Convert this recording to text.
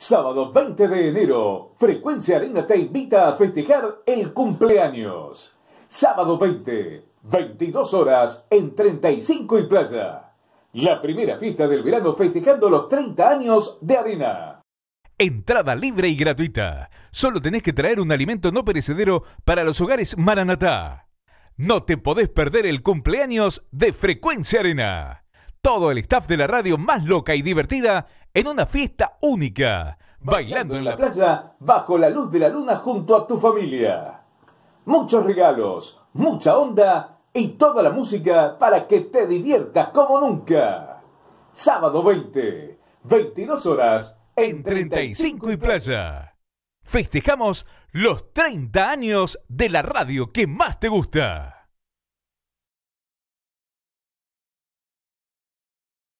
Sábado 20 de enero, Frecuencia Arena te invita a festejar el cumpleaños. Sábado 20, 22 horas en 35 y Playa. La primera fiesta del verano festejando los 30 años de Arena. Entrada libre y gratuita. Solo tenés que traer un alimento no perecedero para los hogares Maranatá. No te podés perder el cumpleaños de Frecuencia Arena. Todo el staff de la radio más loca y divertida en una fiesta única, bailando, en la playa bajo la luz de la luna junto a tu familia. Muchos regalos, mucha onda y toda la música para que te diviertas como nunca. Sábado 20, 22 horas en 35 y playa. Festejamos los 30 años de la radio que más te gusta.